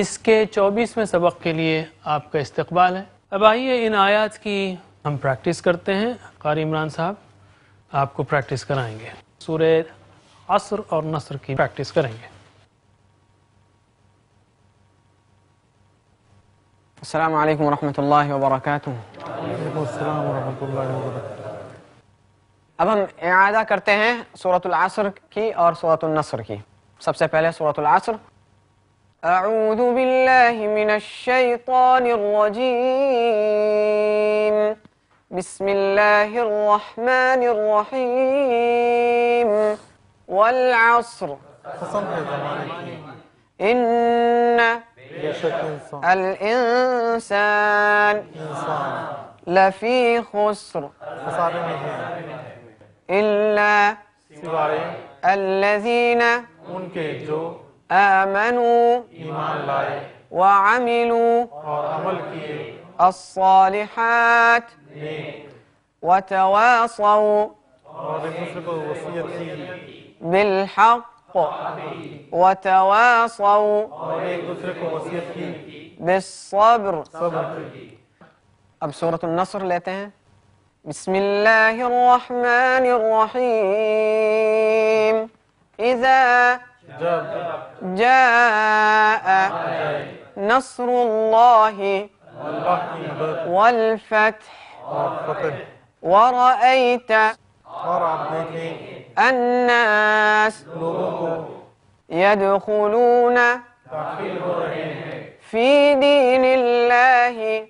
इसके चौबीसवें सबक के लिए आपका इस्तकबाल है अब आइए इन आयात की हम प्रैक्टिस करते हैं कारी इमरान साहब आपको प्रैक्टिस कराएंगे सूर्य असर और नसर की प्रैक्टिस करेंगे अस्सलाम वालेकुम रहमतुल्लाहि अब हम इआदा करते हैं सूरत असर की और सूरत की सबसे पहले सूरत असर أعوذ بالله من الشيطان الرجيم بسم الله الرحمن الرحيم والعصر إن الإنسان لفي خسر إلا الذين آمنوا إيمان لائے وعملوا اور عمل کیے الصالحات وتواصوا بالحق وتواصوا بالصبر اب سورة النصر لیتے ہیں بسم الله الرحمن الرحيم إذا جاء نصر الله والفتح ورأيت الناس يدخلون في دين الله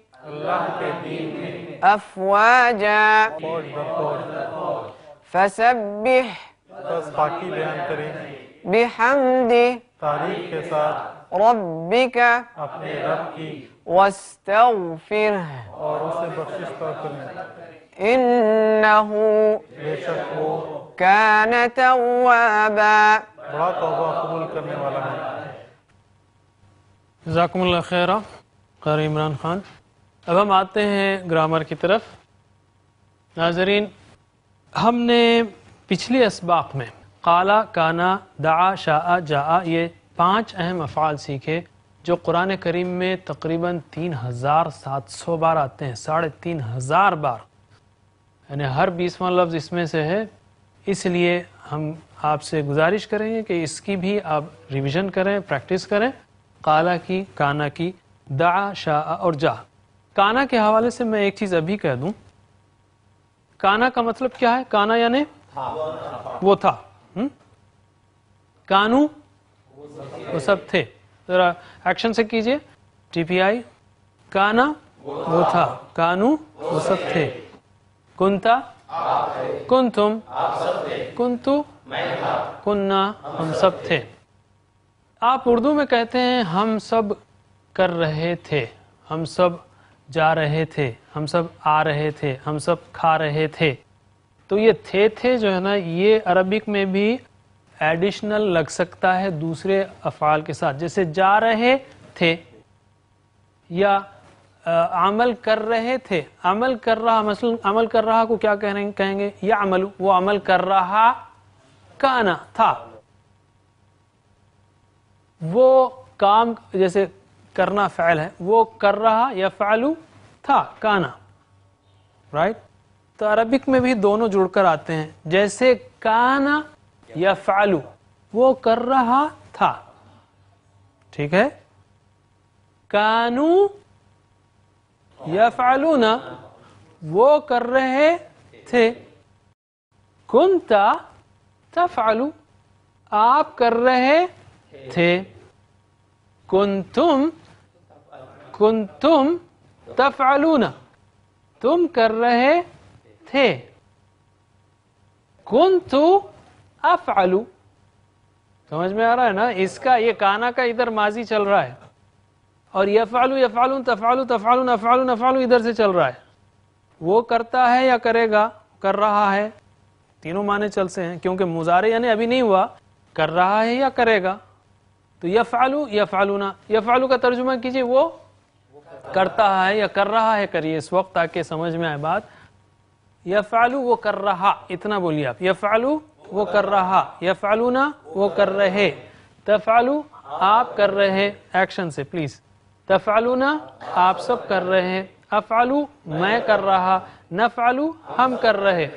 أفواجا فسبح بحمد طريق صار ربك अपने रब की واستغفره और उसे बख्शिश पर करें इन्नहु बेशक वो كان توابا बड़ा तौबा कबूल करने वाला है जजाकुम अल्लाह खैरा कारी इमरान खान अब हम आते हैं ग्रामर की तरफ नाजरीन हमने पिछले इसबाक में काला काना दा शाह जा ये पांच अहम अफ़ाल सीखे जो कुरान करीम में तकरीबन तीन हज़ार सात सौ बार आते हैं साढ़े तीन हज़ार बार यानी हर बीसवा लफ्ज़ इसमें से है इसलिए हम आपसे गुजारिश करेंगे कि इसकी भी आप रिविज़न करें प्रैक्टिस करें काला की काना की दा शाह और जा काना के हवाले से मैं एक चीज़ अभी कह दूं काना का मतलब क्या है काना यानी वो था हम्म? कानू वो सब थे जरा एक्शन से कीजिए टीपीआई काना वो था कानू वो सब थे कुंता कुंतुम कुंतु कुन्ना हम सब थे आप उर्दू में कहते हैं हम सब कर रहे थे हम सब जा रहे थे हम सब आ रहे थे हम सब खा रहे थे तो ये थे थे जो है ना ये अरबिक में भी एडिशनल लग सकता है दूसरे अफ़ाल के साथ जैसे जा रहे थे या अमल कर रहे थे अमल कर रहा मसल अमल कर रहा को क्या कह कहेंगे या अमल वो अमल कर रहा काना था वो काम जैसे करना फ़ैल है वो कर रहा या फैलू था काना राइट right? तो अरबिक में भी दोनों जुड़कर आते हैं जैसे काना या फालू वो कर रहा था ठीक है कानू या फालूना वो कर रहे थे कुंता था फालू आप कर रहे थे कुंतुम कुंतुम तफालूना तुम कर रहे थे कुन तू अफालू समझ में आ रहा है ना इसका ये काना का इधर माजी चल रहा है और ये ये फालू तफालू तफालू नफालू नफालू इधर से चल रहा है वो करता है या करेगा कर रहा है तीनों माने चलते हैं क्योंकि मुजारे यानी अभी नहीं हुआ कर रहा है या करेगा तो फालू ना ये फालू का तर्जुमा कीजिए वो करता है या कर रहा है करिए इस वक्त आके समझ में आए बात यफालू वो कर रहा इतना बोलिए आप यफालू वो कर रहा यफालू ना वो कर रहे तफालू आप कर रहे एक्शन से प्लीज तफालू ना आप सब कर रहे अफालू मैं कर रहा नफालू हम कर रहे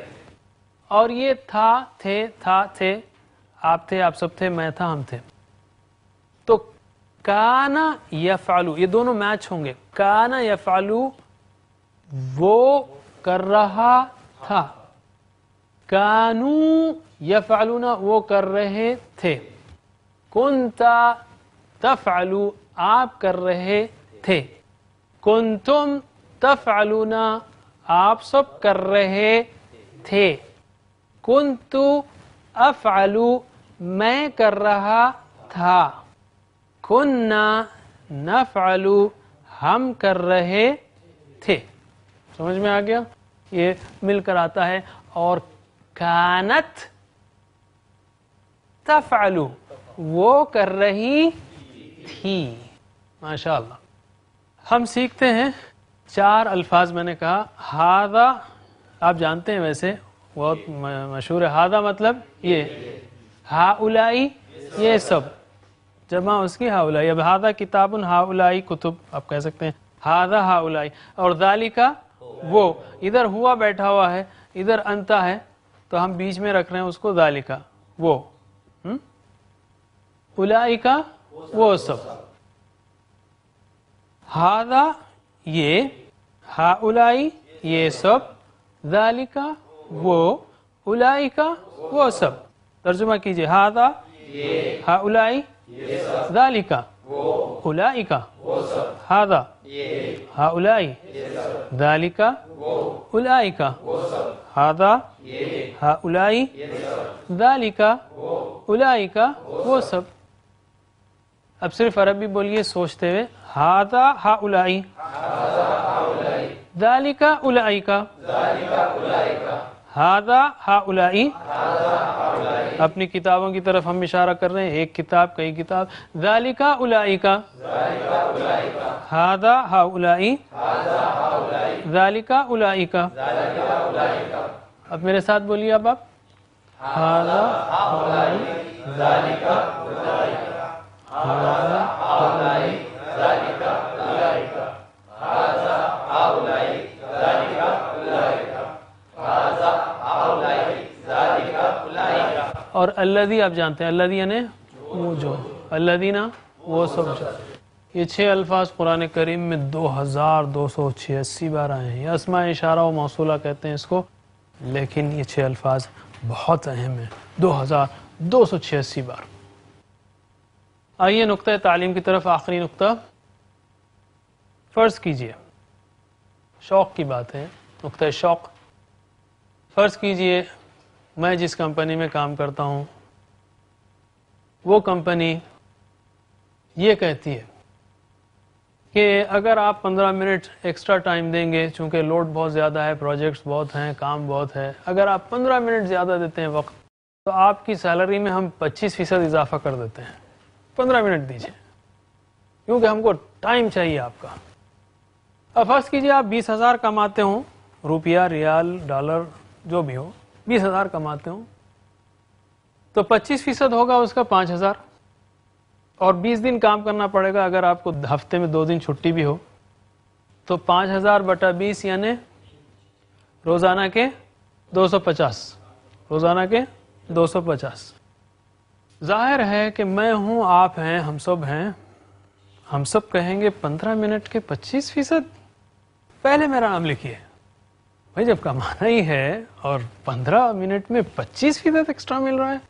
और ये था थे था थे आप थे आप सब थे मैं था हम थे तो काना यफालू ये दोनों मैच होंगे काना यफालू वो कर रहा था कानू यफालूना वो कर रहे थे कुंता तफालू आप कर रहे थे कुंतुम तफालूना आप सब कर रहे थे कुंतु अफालू मैं कर रहा था कुन्ना नफालू हम कर रहे थे समझ में आ गया ये मिलकर आता है और कानत तफालू वो कर रही थी माशाल्लाह हम सीखते हैं चार अल्फाज मैंने कहा हादा आप जानते हैं वैसे बहुत मशहूर है हादा मतलब ये हाउलाई ये सब जमा हाँ उसकी हाउलाई अब हादा किताबुन हाउलाई कुतुब आप कह सकते हैं हादा हाउलाई और दालिका वो इधर हुआ बैठा हुआ है इधर अंता है तो हम बीच में रख रहे हैं उसको दालिका वो हम्म? उलाइका वो, वो सब हादा ये हा उलाई ये सब दालिका वो उलाइका वो सब तर्जुमा कीजिए हादा हा उलाई दालिका उलाइका हादा हाउलाई दालिका उलाइका हादा हाउलाई दालिका उलाइका वो सब अब सिर्फ अरबी बोलिए सोचते हुए हादा हाउलाई दालिका उलाइका हादा हा उलाई अपनी किताबों की तरफ हम इशारा कर रहे हैं एक किताब कई किताब जालिका उलाई का हादा हा उलाई जालिका उलाई का अब मेरे साथ बोलिए अब आप हादा हादा और अल्लादी आप जानते हैं अल्लादी यानी वो जो अल्लादी ना वो सब जो ये छः अल्फाज कुरान करीम में दो हज़ार दो सौ छियासी बार आए हैं असमा इशारा व मौसूला कहते हैं इसको लेकिन ये छः अल्फाज बहुत अहम हैं दो हज़ार दो सौ छियासी बार आइए नुक़ तालीम की तरफ आखिरी नुक़ा फ़र्ज़ कीजिए शौक़ की बात है नुक़ शौक़ फ़र्ज़ कीजिए मैं जिस कंपनी में काम करता हूं वो कंपनी ये कहती है कि अगर आप 15 मिनट एक्स्ट्रा टाइम देंगे चूंकि लोड बहुत ज़्यादा है प्रोजेक्ट्स बहुत हैं काम बहुत है अगर आप 15 मिनट ज़्यादा देते हैं वक्त तो आपकी सैलरी में हम 25 फीसद इजाफा कर देते हैं 15 मिनट दीजिए क्योंकि हमको टाइम चाहिए आपका अब फर्स्ट कीजिए आप बीस हज़ार कमाते हो रुपया रियाल डॉलर जो भी हो बीस हजार कमाते हो तो पच्चीस फीसद होगा उसका पांच हजार और बीस दिन काम करना पड़ेगा अगर आपको हफ्ते में दो दिन छुट्टी भी हो तो पांच हजार बटा बीस यानी रोजाना के दो सौ पचास रोजाना के दो सौ पचास जाहिर है कि मैं हूं आप हैं हम सब हैं हम सब कहेंगे पंद्रह मिनट के पच्चीस फीसद पहले मेरा नाम लिखिए भाई जब कमाना ही है और पंद्रह मिनट में पच्चीस फीसद एक्स्ट्रा मिल रहा है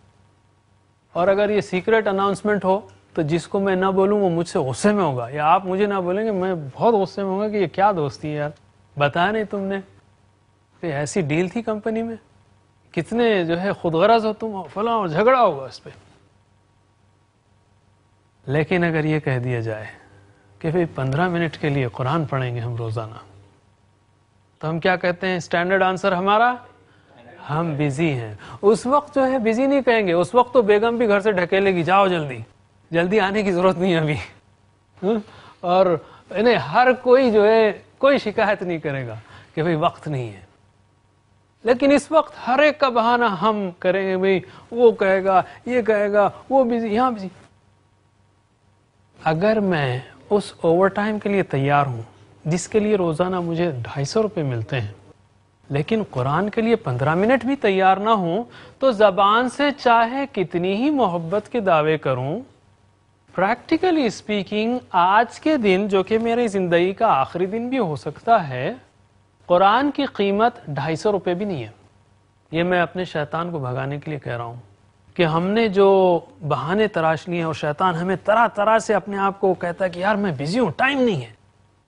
और अगर ये सीक्रेट अनाउंसमेंट हो तो जिसको मैं ना बोलूँ वो मुझसे गुस्से में होगा या आप मुझे ना बोलेंगे मैं बहुत गुस्से में होगा कि ये क्या दोस्ती है यार बताया नहीं तुमने तो ऐसी डील थी कंपनी में कितने जो है खुदगरज हो तुम फला और झगड़ा होगा उस पर लेकिन अगर ये कह दिया जाए कि भाई पंद्रह मिनट के लिए कुरान पढ़ेंगे हम रोज़ाना तो हम क्या कहते हैं स्टैंडर्ड आंसर हमारा हम बिजी हैं उस वक्त जो है बिजी नहीं कहेंगे उस वक्त तो बेगम भी घर से ढकेलेगी जाओ जल्दी जल्दी आने की जरूरत नहीं है अभी हम्म? और इन्हें हर कोई जो है कोई शिकायत नहीं करेगा कि भाई वक्त नहीं है लेकिन इस वक्त हर एक का बहाना हम करेंगे भाई वो कहेगा ये कहेगा वो बिजी यहां बिजी अगर मैं उस ओवर टाइम के लिए तैयार हूं जिसके लिए रोज़ाना मुझे ढाई सौ रुपये मिलते हैं लेकिन कुरान के लिए पंद्रह मिनट भी तैयार ना हो तो ज़बान से चाहे कितनी ही मोहब्बत के दावे करूं प्रैक्टिकली स्पीकिंग आज के दिन जो कि मेरी ज़िंदगी का आखिरी दिन भी हो सकता है कुरान की कीमत ढाई सौ रुपये भी नहीं है ये मैं अपने शैतान को भगाने के लिए कह रहा हूँ कि हमने जो बहाने तराश लिए और शैतान हमें तरह तरह से अपने आप को कहता है कि यार मैं बिज़ी हूँ टाइम नहीं है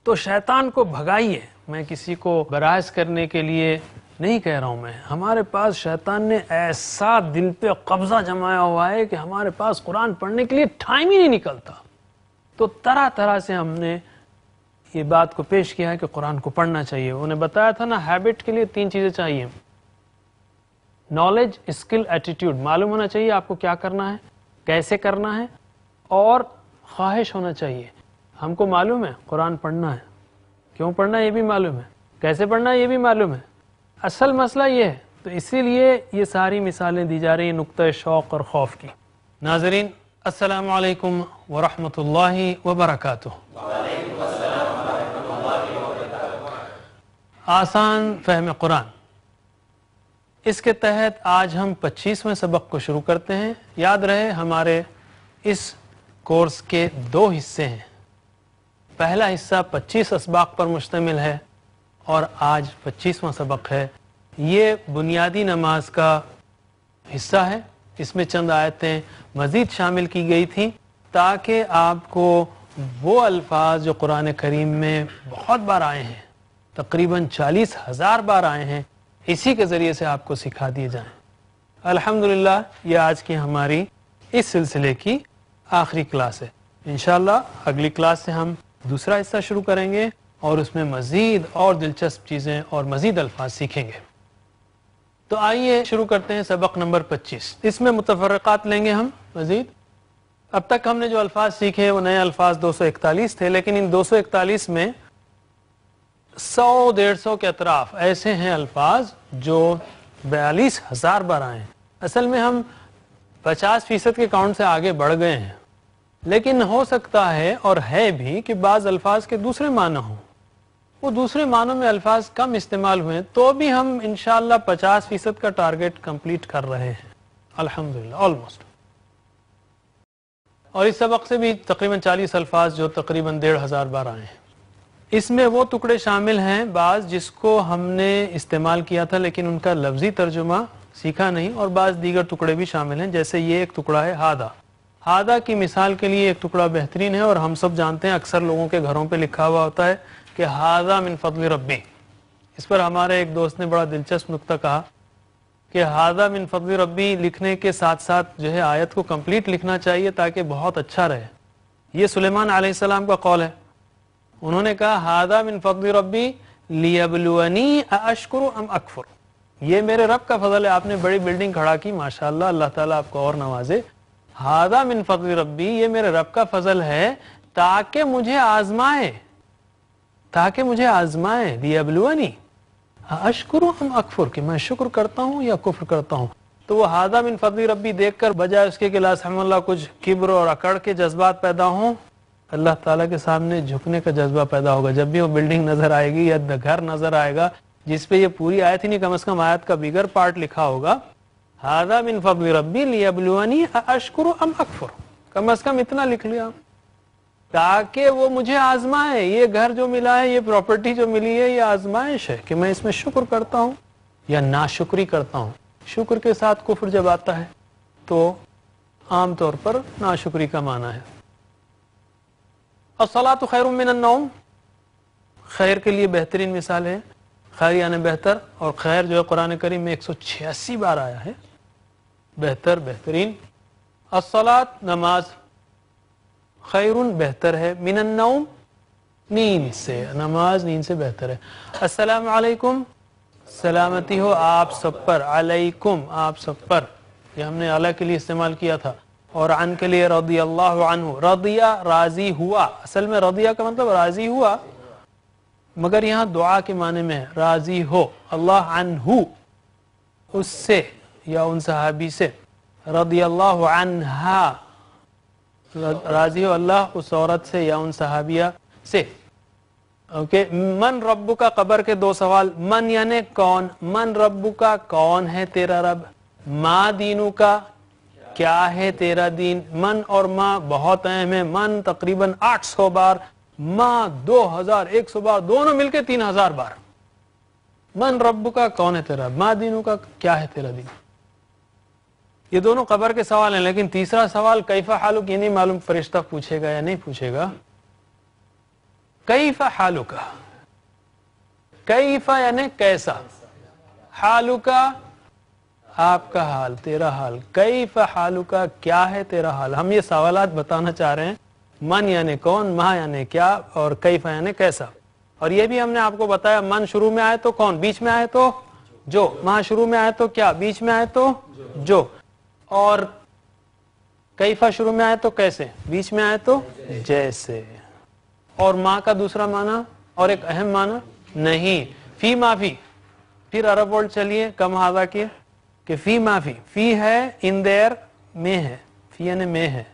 तो शैतान को भगाइए मैं किसी को बराज करने के लिए नहीं कह रहा हूं मैं हमारे पास शैतान ने ऐसा दिल पे कब्जा जमाया हुआ है कि हमारे पास कुरान पढ़ने के लिए टाइम ही नहीं निकलता तो तरह तरह से हमने ये बात को पेश किया है कि कुरान को पढ़ना चाहिए उन्हें बताया था ना हैबिट के लिए तीन चीज़ें चाहिए नॉलेज स्किल एटीट्यूड मालूम होना चाहिए आपको क्या करना है कैसे करना है और ख्वाहिश होना चाहिए हमको मालूम है कुरान पढ़ना है क्यों पढ़ना ये भी मालूम है कैसे पढ़ना ये भी मालूम है असल मसला ये है तो इसीलिए ये सारी मिसालें दी जा रही हैं नुक़ शौक़ और खौफ की नाजरीन असलकम वरहमल वबरक आसान फहम कुरान इसके तहत आज हम 25वें सबक को शुरू करते हैं याद रहे हमारे इस कोर्स के दो हिस्से हैं पहला हिस्सा 25 इसबाक पर मुश्तमिल है और आज 25वां सबक है ये बुनियादी नमाज का हिस्सा है इसमें चंद आयतें मज़ीद शामिल की गई थी ताकि आपको वो अल्फाज जो कुरान करीम में बहुत बार आए हैं तकरीबन चालीस हज़ार बार आए हैं इसी के ज़रिए से आपको सिखा दिए जाएं अल्हम्दुलिल्लाह ये आज की हमारी इस सिलसिले की आखिरी क्लास है इनशाला अगली क्लास से हम दूसरा हिस्सा शुरू करेंगे और उसमें मज़ीद और दिलचस्प चीज़ें और मज़ीद अल्फाज सीखेंगे तो आइए शुरू करते हैं सबक नंबर 25 इसमें मुतफ़रक़ात लेंगे हम मज़ीद अब तक हमने जो अल्फाज सीखे वो नए अल्फाज 241 थे लेकिन इन 241 में सौ डेढ़ सौ के अतराफ ऐसे हैं अल्फाज जो बयालीस हज़ार बार आए असल में हम पचास फीसद के काउंट से आगे बढ़ गए हैं लेकिन हो सकता है और है भी कि बाज अल्फाज के दूसरे माना हों वो दूसरे मानों में अल्फाज कम इस्तेमाल हुए तो भी हम इनशाला पचास फीसद का टारगेट कंप्लीट कर रहे हैं अल्हम्दुलिल्लाह ऑलमोस्ट और इस सबक से भी तकरीबन चालीस अल्फाज जो तकरीबन डेढ़ हज़ार बार आए हैं इसमें वो टुकड़े शामिल हैं बाज जिसको हमने इस्तेमाल किया था लेकिन उनका लफ्जी तर्जुमा सीखा नहीं और बाज दीगर टुकड़े भी शामिल हैं जैसे ये एक टुकड़ा है हादा हादा की मिसाल के लिए एक टुकड़ा बेहतरीन है और हम सब जानते हैं अक्सर लोगों के घरों पे लिखा हुआ होता है कि हादा मिन फजल रब्बी इस पर हमारे एक दोस्त ने बड़ा दिलचस्प नुकता कहा कि हादा मिन फजल रब्बी लिखने के साथ साथ जो है आयत को कंप्लीट लिखना चाहिए ताकि बहुत अच्छा रहे ये सुलेमान आसमाम का कौल है उन्होंने कहा हादा मिन फजल रब्बी लियबलुअनी अशकुर अम अकफुर ये मेरे रब का फजल है आपने बड़ी बिल्डिंग खड़ा की माशाल्लाह अल्लाह ताला आपको और नवाजे हादा मिन फजल रब्बी ये मेरे रब का फजल है ताकि मुझे आजमाए ताकि मुझे आजमाए लियबलुअनी अशकुरु हम अकफुर कि मैं शुक्र करता हूँ या कुफर करता हूँ तो वो हादा मिन फजल रब्बी देख कर बजाय उसके कि लाला कुछ किब्र और अकड़ के जज्बात पैदा हों अल्लाह ताला के सामने झुकने का जज्बा पैदा होगा जब भी वो बिल्डिंग नजर आएगी या घर नजर आएगा जिसपे ये पूरी आयत ही नहीं कम अज कम आयत का बिगर पार्ट लिखा होगा हादा बिन फबल रबी लियाबलुअनी अशकुर अम अकफुर कम अज कम इतना लिख लिया ताकि वो मुझे आजमाए ये घर जो मिला है ये प्रॉपर्टी जो मिली है ये आजमाइश है कि मैं इसमें शुक्र करता हूँ या ना शुक्री करता हूँ शुक्र के साथ कुफर जब आता है तो आमतौर पर ना शुक्री का माना है असला तो खैर उमिन खैर के लिए बेहतरीन मिसाल है खैर यानी बेहतर और खैर जो है कुरान करीम में एक सौ छियासी बार आया है बेहतर बेहतरीन असलात नमाज खैरुन बेहतर है मिनन्नौम नींद से नमाज नींद से बेहतर है अस्सलाम वालेकुम सलामती हो आप सब पर अलैकुम आप सब पर ये हमने अला के लिए इस्तेमाल किया था और अन के लिए रदी अल्लाह रदिया राजी हुआ असल में रदिया का मतलब राजी हुआ मगर यहाँ दुआ के माने में है राजी हो अल्लाह अनहु उससे या उन सहाबी से रदी अल्लाह राजी अल्लाह उस औरत से या उन सहाबिया से ओके मन रब्बू का कबर के दो सवाल मन यानी कौन मन रब्बू का कौन है तेरा रब माँ दीनू का क्या है तेरा दीन मन और माँ बहुत अहम है मन तकरीबन 800 बार माँ 2100 बार दोनों मिलके 3000 बार मन रब्बू का कौन है तेरा माँ दीनू का क्या है तेरा दीन ये दोनों कबर के सवाल हैं लेकिन तीसरा सवाल कैफा हालुक ये नहीं मालूम फरिश्ता पूछेगा या नहीं पूछेगा कैफा हालुका कैफा यानी कैसा हालुका आपका हाल तेरा हाल कैफा हालुका क्या है तेरा हाल हम ये सवालत बताना चाह रहे हैं मन यानी कौन महा यानी क्या और कैफा यानी कैसा और ये भी हमने आपको बताया मन शुरू में आए तो कौन बीच में आए तो जो महा शुरू में आए तो क्या बीच में आए तो जो और कैफा शुरू में आया तो कैसे बीच में आया तो जैसे और माँ का दूसरा माना और एक अहम माना नहीं फी माफी फिर अरब वर्ल्ड चलिए कम हादा की कि फी माफी फी है इन देयर में है फी यानी में है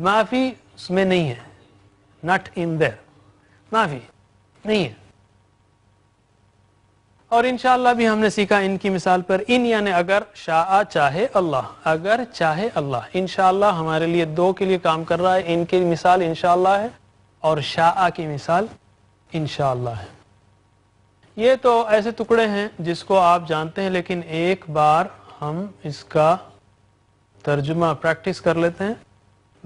माफी उसमें नहीं है नट इन देयर माफी नहीं है और इनशाला भी हमने सीखा इनकी मिसाल पर इन यानी अगर शाह चाहे अल्लाह अगर चाहे अल्लाह इनशाला हमारे लिए दो के लिए काम कर रहा है इनकी मिसाल इनशाला है और शाह की मिसाल इनशाला है ये तो ऐसे टुकड़े हैं जिसको आप जानते हैं लेकिन एक बार हम इसका तर्जुमा प्रैक्टिस कर लेते हैं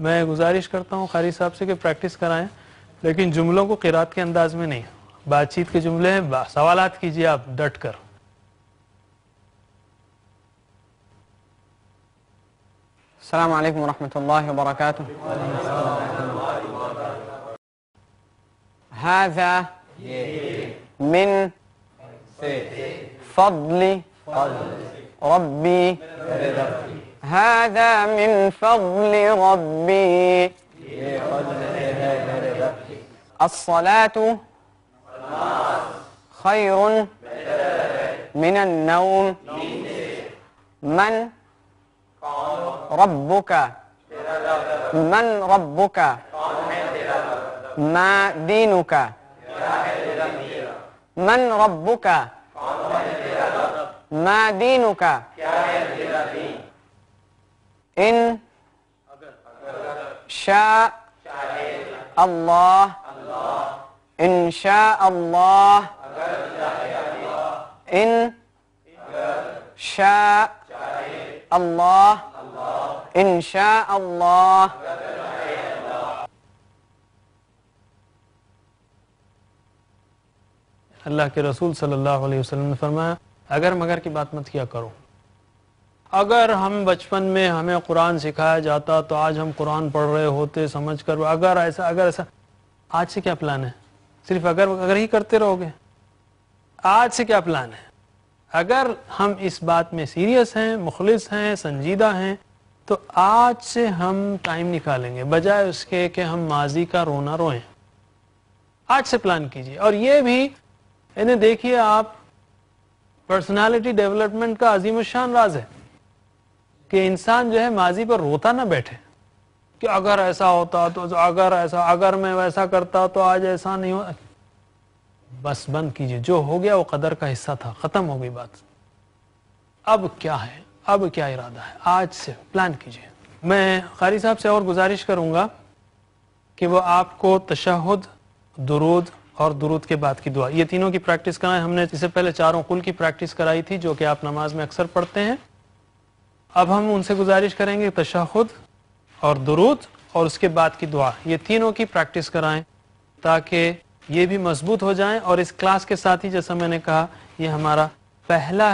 मैं गुजारिश करता हूँ खारी साहब से कि प्रैक्टिस कराएं लेकिन जुमलों को किरात के अंदाज में नहीं کے جملے ہیں سوالات کیجئے آپ ڈٹ کر السلام عليكم ورحمة الله وبركاته هذا من فضل ربي هذا من فضل ربي الصلاة خير من النوم من ربك من ربك ما دينك من ربك ما دينك إن شاء الله إن شاء الله إن شاء الله إن شاء الله अल्लाह के रसूल सल्लल्लाहु अलैहि वसल्लम ने फरमाया अगर मगर की बात मत किया करो अगर हम बचपन में हमें कुरान सिखाया जाता तो आज हम कुरान पढ़ रहे होते समझ कर अगर ऐसा अगर ऐसा आज से क्या प्लान है सिर्फ अगर अगर ही करते रहोगे आज से क्या प्लान है अगर हम इस बात में सीरियस हैं मुखलिस हैं संजीदा हैं तो आज से हम टाइम निकालेंगे बजाय उसके कि हम माजी का रोना रोएं आज से प्लान कीजिए और ये भी इन्हें देखिए आप पर्सनालिटी डेवलपमेंट का अजीम शान राज है कि इंसान जो है माजी पर रोता ना बैठे कि अगर ऐसा होता तो अगर ऐसा अगर मैं वैसा करता तो आज ऐसा नहीं हो बस बंद कीजिए जो हो गया वो कदर का हिस्सा था खत्म हो गई बात अब क्या है अब क्या इरादा है आज से प्लान कीजिए मैं खारी साहब से और गुजारिश करूंगा कि वो आपको तशहद दुरूद और दुरूद के बाद की दुआ ये तीनों की प्रैक्टिस कराएं हमने इससे पहले चारों कुल की प्रैक्टिस कराई थी जो कि आप नमाज में अक्सर पढ़ते हैं अब हम उनसे गुजारिश करेंगे तशहद और दुरूद और उसके बाद की दुआ ये तीनों की प्रैक्टिस कराएं ताकि ये भी मजबूत हो जाए और इस क्लास के साथ ही जैसा मैंने कहा ये हमारा पहला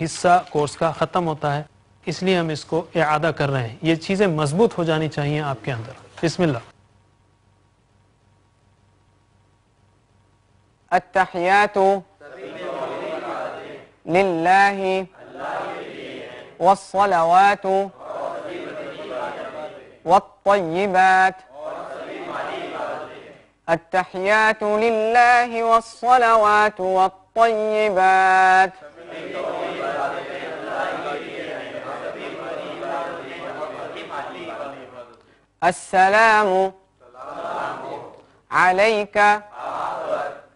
हिस्सा कोर्स का ख़त्म होता है इसलिए हम इसको अदा कर रहे हैं ये चीज़ें मजबूत हो जानी चाहिए आपके अंदर बिस्मिल्लाह التحيات والطيبات التحيات لله والصلوات والطيبات السلام عليك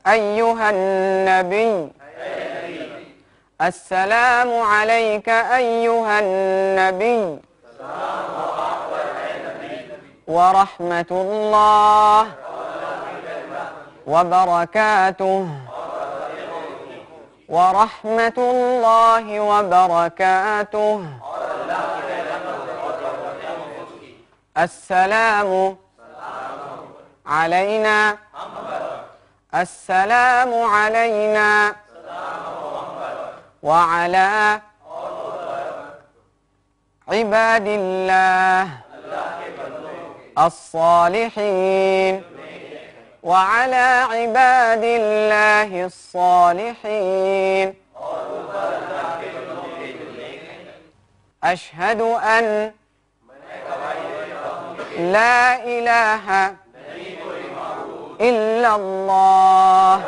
أيها النبي السلام عليك أيها النبي ورحمة الله وبركاته ورحمة الله وبركاته السلام علينا السلام علينا وعلى عباد الله الصالحين وعلى عباد الله الصالحين أشهد أن لا إله إلا الله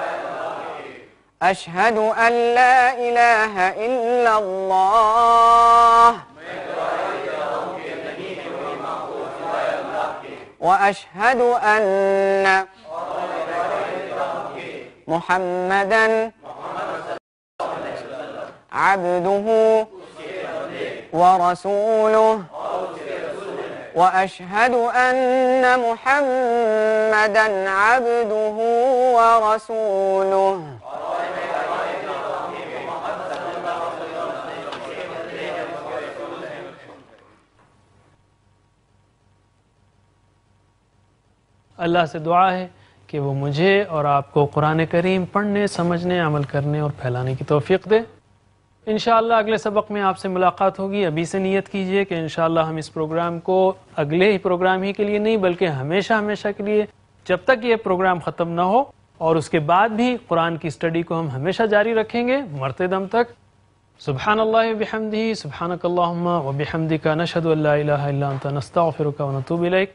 أشهد أن لا إله إلا الله وأشهد أن محمدا عبده ورسوله وأشهد أن محمدا عبده ورسوله अल्लाह से दुआ है कि वो मुझे और आपको कुरान करीम पढ़ने समझने अमल करने और फैलाने की तोफ़ी दे इन अगले सबक में आपसे मुलाकात होगी अभी से नियत कीजिए कि इन हम इस प्रोग्राम को अगले ही प्रोग्राम ही के लिए नहीं बल्कि हमेशा हमेशा के लिए जब तक ये प्रोग्राम ख़त्म ना हो और उसके बाद भी कुरान की स्टडी को हम हमेशा जारी रखेंगे मरते दम तक सुबहानल्लाहमदी सुबहानकल्ला सुबहानक वबहमदी का नशद नस्तफ़िर